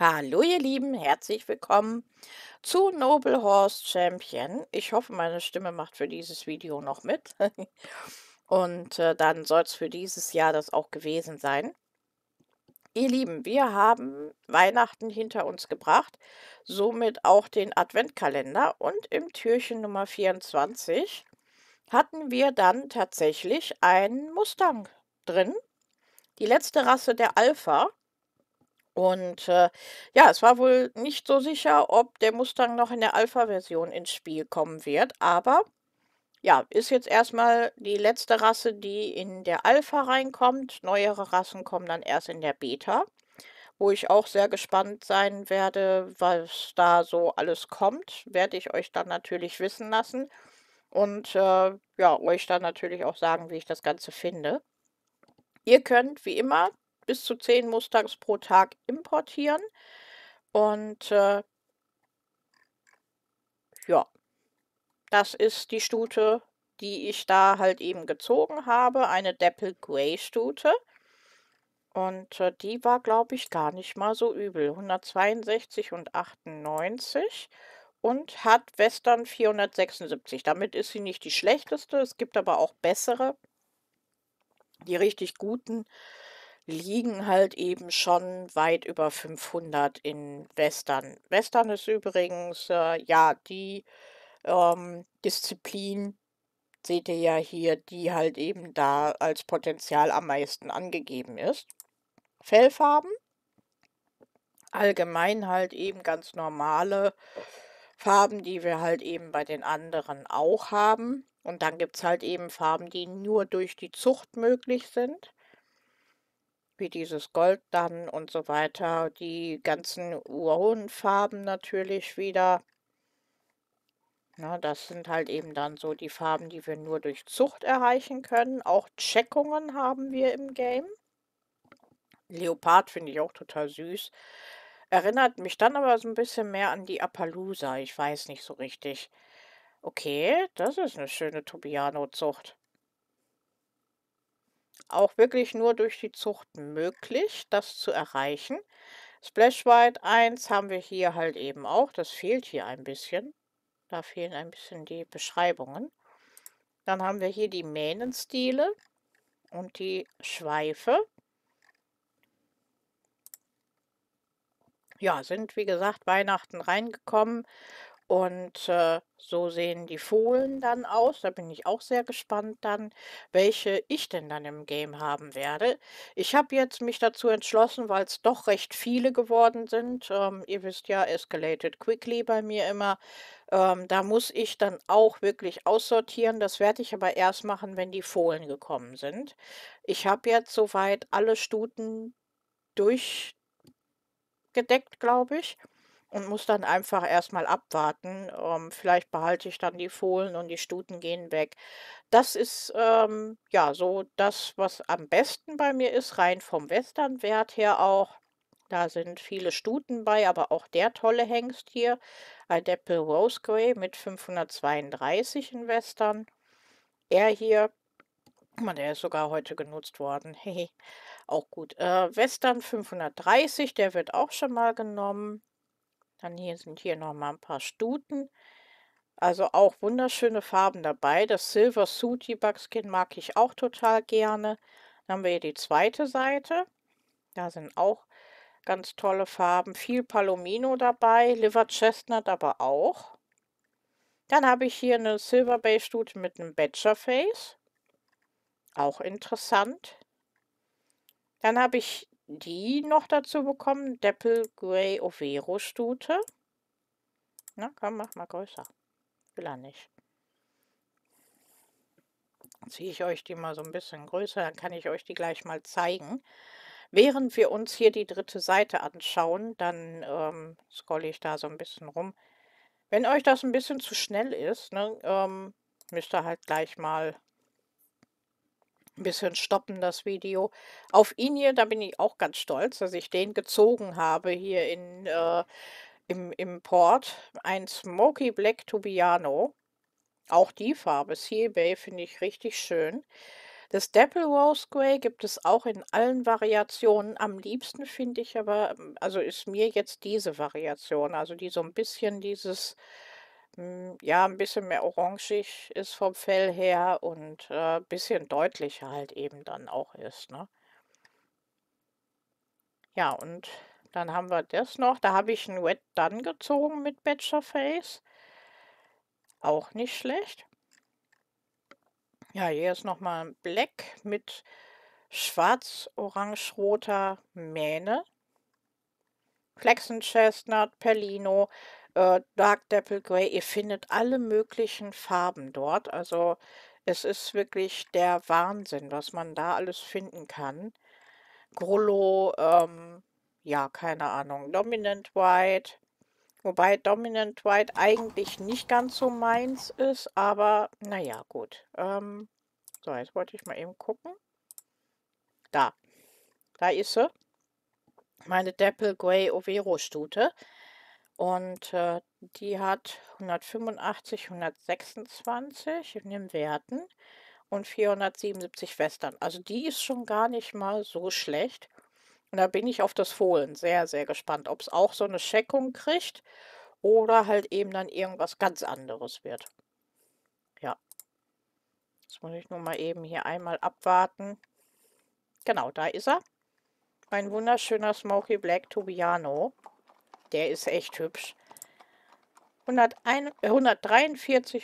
Hallo ihr Lieben, herzlich willkommen zu Noble Horse Champion. Ich hoffe, meine Stimme macht für dieses Video noch mit. Und äh, dann soll es für dieses Jahr das auch gewesen sein. Ihr Lieben, wir haben Weihnachten hinter uns gebracht, somit auch den Adventkalender. Und im Türchen Nummer 24 hatten wir dann tatsächlich einen Mustang drin. Die letzte Rasse der Alpha. Und äh, ja, es war wohl nicht so sicher, ob der Mustang noch in der Alpha-Version ins Spiel kommen wird. Aber ja, ist jetzt erstmal die letzte Rasse, die in der Alpha reinkommt. Neuere Rassen kommen dann erst in der Beta, wo ich auch sehr gespannt sein werde, was da so alles kommt. Werde ich euch dann natürlich wissen lassen und äh, ja, euch dann natürlich auch sagen, wie ich das Ganze finde. Ihr könnt wie immer bis zu 10 Mustangs pro Tag importieren. Und äh, ja, das ist die Stute, die ich da halt eben gezogen habe. Eine Dapple Grey Stute. Und äh, die war, glaube ich, gar nicht mal so übel. 162 und 98 und hat Western 476. Damit ist sie nicht die schlechteste. Es gibt aber auch bessere. Die richtig guten liegen halt eben schon weit über 500 in Western. Western ist übrigens, äh, ja, die ähm, Disziplin, seht ihr ja hier, die halt eben da als Potenzial am meisten angegeben ist. Fellfarben, allgemein halt eben ganz normale Farben, die wir halt eben bei den anderen auch haben. Und dann gibt es halt eben Farben, die nur durch die Zucht möglich sind wie dieses Gold dann und so weiter, die ganzen hohen Farben natürlich wieder. Na, ne, das sind halt eben dann so die Farben, die wir nur durch Zucht erreichen können. Auch Checkungen haben wir im Game. Leopard finde ich auch total süß. Erinnert mich dann aber so ein bisschen mehr an die Appaloosa. Ich weiß nicht so richtig. Okay, das ist eine schöne Tobiano-Zucht auch wirklich nur durch die Zucht möglich, das zu erreichen. Splash White 1 haben wir hier halt eben auch. Das fehlt hier ein bisschen. Da fehlen ein bisschen die Beschreibungen. Dann haben wir hier die Mähnenstile und die Schweife. Ja, sind wie gesagt Weihnachten reingekommen. Und äh, so sehen die Fohlen dann aus. Da bin ich auch sehr gespannt dann, welche ich denn dann im Game haben werde. Ich habe jetzt mich dazu entschlossen, weil es doch recht viele geworden sind. Ähm, ihr wisst ja, escalated quickly bei mir immer. Ähm, da muss ich dann auch wirklich aussortieren. Das werde ich aber erst machen, wenn die Fohlen gekommen sind. Ich habe jetzt soweit alle Stuten durchgedeckt, glaube ich und muss dann einfach erstmal abwarten. Ähm, vielleicht behalte ich dann die Fohlen und die Stuten gehen weg. Das ist ähm, ja so das, was am besten bei mir ist, rein vom Westernwert her auch. Da sind viele Stuten bei, aber auch der tolle Hengst hier, Adapple Rose Grey mit 532 in Western. Er hier, der ist sogar heute genutzt worden, auch gut. Äh, Western 530, der wird auch schon mal genommen. Dann hier sind hier nochmal ein paar Stuten. Also auch wunderschöne Farben dabei. Das Silver Suit, die Buckskin mag ich auch total gerne. Dann haben wir hier die zweite Seite. Da sind auch ganz tolle Farben. Viel Palomino dabei, Liver Chestnut aber auch. Dann habe ich hier eine Silver Bay Stute mit einem Badger Face. Auch interessant. Dann habe ich die noch dazu bekommen. Deppel Grey Overo Stute. Na komm, mach mal größer. Will er nicht. Ziehe ich euch die mal so ein bisschen größer, dann kann ich euch die gleich mal zeigen. Während wir uns hier die dritte Seite anschauen, dann ähm, scrolle ich da so ein bisschen rum. Wenn euch das ein bisschen zu schnell ist, ne, ähm, müsst ihr halt gleich mal ein bisschen stoppen, das Video. Auf ihn hier, da bin ich auch ganz stolz, dass ich den gezogen habe hier in, äh, im Port. Ein Smoky Black Tubiano. Auch die Farbe, Sea Bay, finde ich richtig schön. Das Dapple Rose Grey gibt es auch in allen Variationen. Am liebsten finde ich aber, also ist mir jetzt diese Variation, also die so ein bisschen dieses hm, ja, ein bisschen mehr orangig ist vom Fell her und, äh, bisschen deutlicher halt eben dann auch ist, ne? Ja, und dann haben wir das noch. Da habe ich ein Wet Done gezogen mit Batcher Face. Auch nicht schlecht. Ja, hier ist nochmal ein Black mit schwarz-orange-roter Mähne. Flexen Chestnut, Perlino äh, Dark Dapple Grey. Ihr findet alle möglichen Farben dort. Also es ist wirklich der Wahnsinn, was man da alles finden kann. Grollo, ähm, ja, keine Ahnung, Dominant White. Wobei Dominant White eigentlich nicht ganz so meins ist, aber naja, gut. Ähm, so, jetzt wollte ich mal eben gucken. Da. Da ist sie. Meine Dapple Grey Overo Stute. Und äh, die hat 185, 126 in den Werten und 477 Western. Also die ist schon gar nicht mal so schlecht. Und da bin ich auf das Fohlen sehr, sehr gespannt, ob es auch so eine Scheckung kriegt oder halt eben dann irgendwas ganz anderes wird. Ja. Jetzt muss ich nur mal eben hier einmal abwarten. Genau, da ist er. Ein wunderschöner Smoky Black Tobiano. Der ist echt hübsch. 143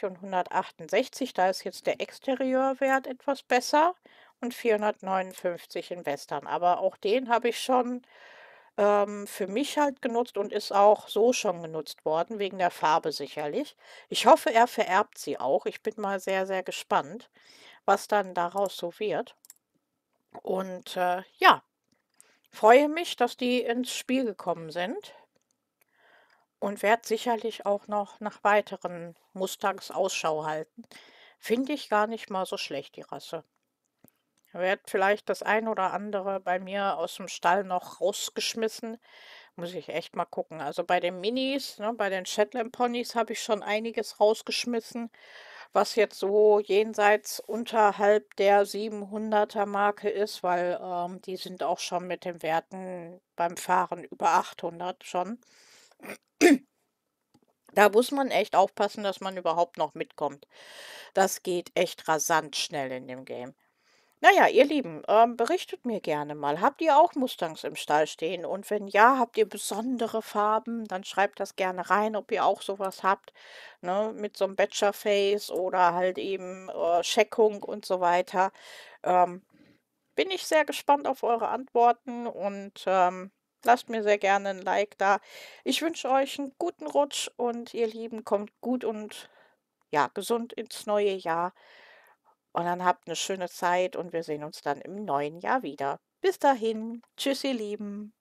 äh, und 168, da ist jetzt der Exterieurwert etwas besser und 459 in Western. Aber auch den habe ich schon ähm, für mich halt genutzt und ist auch so schon genutzt worden, wegen der Farbe sicherlich. Ich hoffe, er vererbt sie auch. Ich bin mal sehr, sehr gespannt, was dann daraus so wird. Und äh, ja, freue mich, dass die ins Spiel gekommen sind und werde sicherlich auch noch nach weiteren Mustangs Ausschau halten. Finde ich gar nicht mal so schlecht, die Rasse. Werd vielleicht das ein oder andere bei mir aus dem Stall noch rausgeschmissen. Muss ich echt mal gucken. Also bei den Minis, ne, bei den Shetland Ponys habe ich schon einiges rausgeschmissen, was jetzt so jenseits unterhalb der 700er Marke ist, weil ähm, die sind auch schon mit den Werten beim Fahren über 800 schon. Da muss man echt aufpassen, dass man überhaupt noch mitkommt. Das geht echt rasant schnell in dem Game. Naja, ihr Lieben, ähm, berichtet mir gerne mal. Habt ihr auch Mustangs im Stall stehen? Und wenn ja, habt ihr besondere Farben? Dann schreibt das gerne rein, ob ihr auch sowas habt. Ne? Mit so einem Bachelor-Face oder halt eben äh, und so weiter. Ähm, bin ich sehr gespannt auf eure Antworten und ähm, Lasst mir sehr gerne ein Like da. Ich wünsche euch einen guten Rutsch und ihr Lieben, kommt gut und ja, gesund ins neue Jahr. Und dann habt eine schöne Zeit und wir sehen uns dann im neuen Jahr wieder. Bis dahin. Tschüss, ihr Lieben.